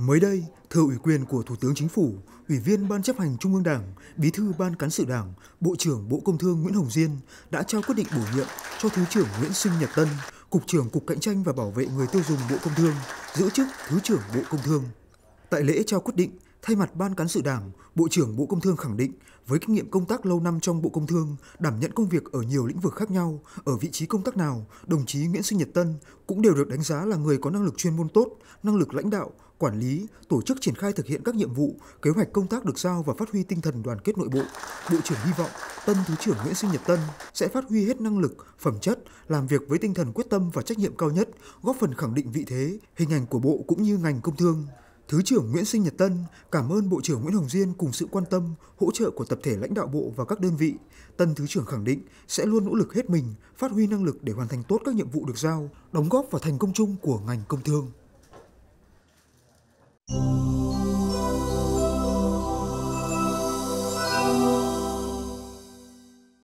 Mới đây, thừa ủy quyền của Thủ tướng Chính phủ, Ủy viên Ban chấp hành Trung ương Đảng, Bí thư Ban Cán sự Đảng, Bộ trưởng Bộ Công Thương Nguyễn Hồng Diên đã trao quyết định bổ nhiệm cho Thứ trưởng Nguyễn Sinh Nhật Tân, Cục trưởng Cục Cạnh tranh và Bảo vệ Người tiêu dùng Bộ Công Thương, giữ chức Thứ trưởng Bộ Công Thương. Tại lễ trao quyết định, Thay mặt Ban Cán sự Đảng, Bộ trưởng Bộ Công Thương khẳng định với kinh nghiệm công tác lâu năm trong Bộ Công Thương, đảm nhận công việc ở nhiều lĩnh vực khác nhau, ở vị trí công tác nào, đồng chí Nguyễn Sinh Nhật Tân cũng đều được đánh giá là người có năng lực chuyên môn tốt, năng lực lãnh đạo, quản lý, tổ chức triển khai thực hiện các nhiệm vụ, kế hoạch công tác được giao và phát huy tinh thần đoàn kết nội bộ. Bộ trưởng hy vọng Tân Thứ trưởng Nguyễn Sinh Nhật Tân sẽ phát huy hết năng lực, phẩm chất, làm việc với tinh thần quyết tâm và trách nhiệm cao nhất, góp phần khẳng định vị thế, hình ảnh của Bộ cũng như ngành công thương. Thứ trưởng Nguyễn Sinh Nhật Tân cảm ơn Bộ trưởng Nguyễn Hồng Diên cùng sự quan tâm, hỗ trợ của tập thể lãnh đạo bộ và các đơn vị. Tân Thứ trưởng khẳng định sẽ luôn nỗ lực hết mình, phát huy năng lực để hoàn thành tốt các nhiệm vụ được giao, đóng góp vào thành công chung của ngành công thương.